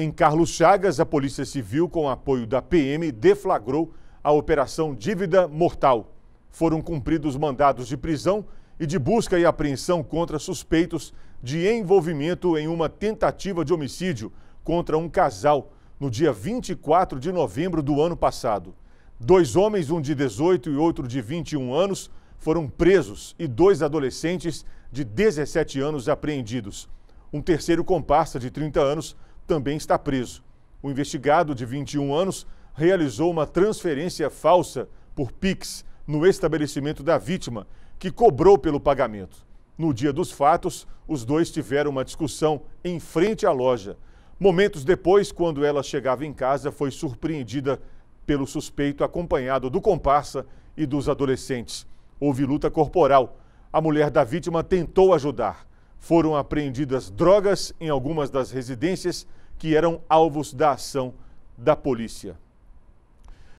Em Carlos Chagas, a Polícia Civil, com apoio da PM, deflagrou a Operação Dívida Mortal. Foram cumpridos mandados de prisão e de busca e apreensão contra suspeitos de envolvimento em uma tentativa de homicídio contra um casal no dia 24 de novembro do ano passado. Dois homens, um de 18 e outro de 21 anos, foram presos e dois adolescentes de 17 anos apreendidos. Um terceiro comparsa de 30 anos também está preso. O investigado, de 21 anos, realizou uma transferência falsa por Pix no estabelecimento da vítima, que cobrou pelo pagamento. No dia dos fatos, os dois tiveram uma discussão em frente à loja. Momentos depois, quando ela chegava em casa, foi surpreendida pelo suspeito, acompanhado do comparsa e dos adolescentes. Houve luta corporal. A mulher da vítima tentou ajudar. Foram apreendidas drogas em algumas das residências que eram alvos da ação da polícia.